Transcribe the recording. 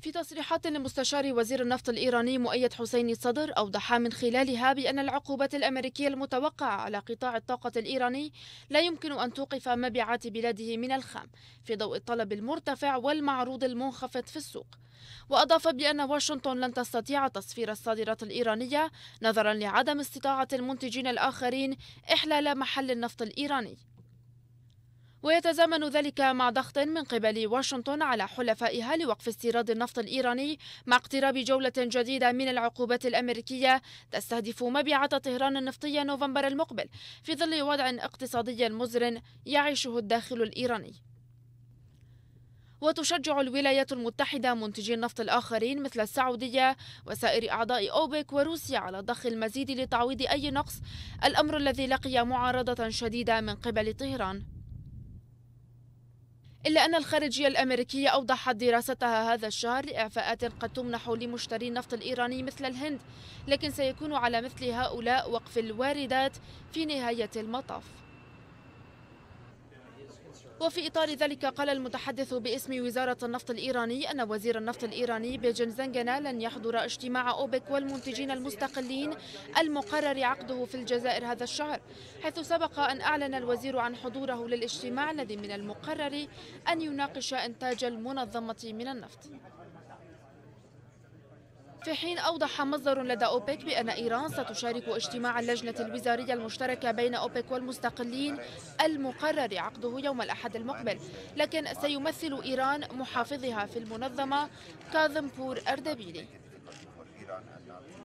في تصريحات لمستشار وزير النفط الإيراني مؤيد حسين صدر أوضح من خلالها بأن العقوبات الأمريكية المتوقعة على قطاع الطاقة الإيراني لا يمكن أن توقف مبيعات بلاده من الخام في ضوء الطلب المرتفع والمعروض المنخفض في السوق وأضاف بأن واشنطن لن تستطيع تصفير الصادرات الإيرانية نظرا لعدم استطاعة المنتجين الآخرين إحلال محل النفط الإيراني ويتزامن ذلك مع ضغط من قبل واشنطن على حلفائها لوقف استيراد النفط الإيراني مع اقتراب جولة جديدة من العقوبات الأمريكية تستهدف مبيعات طهران النفطية نوفمبر المقبل في ظل وضع اقتصادي مزر يعيشه الداخل الإيراني وتشجع الولايات المتحدة منتجي النفط الآخرين مثل السعودية وسائر أعضاء أوبك وروسيا على ضخ المزيد لتعويض أي نقص الأمر الذي لقي معارضة شديدة من قبل طهران إلا أن الخارجية الأمريكية أوضحت دراستها هذا الشهر لإعفاءات قد تمنح لمشتري النفط الإيراني مثل الهند لكن سيكون على مثل هؤلاء وقف الواردات في نهاية المطاف وفي إطار ذلك قال المتحدث باسم وزارة النفط الإيراني أن وزير النفط الإيراني بيجن زنجنا لن يحضر اجتماع أوبك والمنتجين المستقلين المقرر عقده في الجزائر هذا الشهر حيث سبق أن أعلن الوزير عن حضوره للاجتماع الذي من المقرر أن يناقش إنتاج المنظمة من النفط في حين أوضح مصدر لدى أوبك بأن إيران ستشارك اجتماع اللجنة الوزارية المشتركة بين أوبك والمستقلين المقرر عقده يوم الأحد المقبل لكن سيمثل إيران محافظها في المنظمة كاظمبور أردبيلي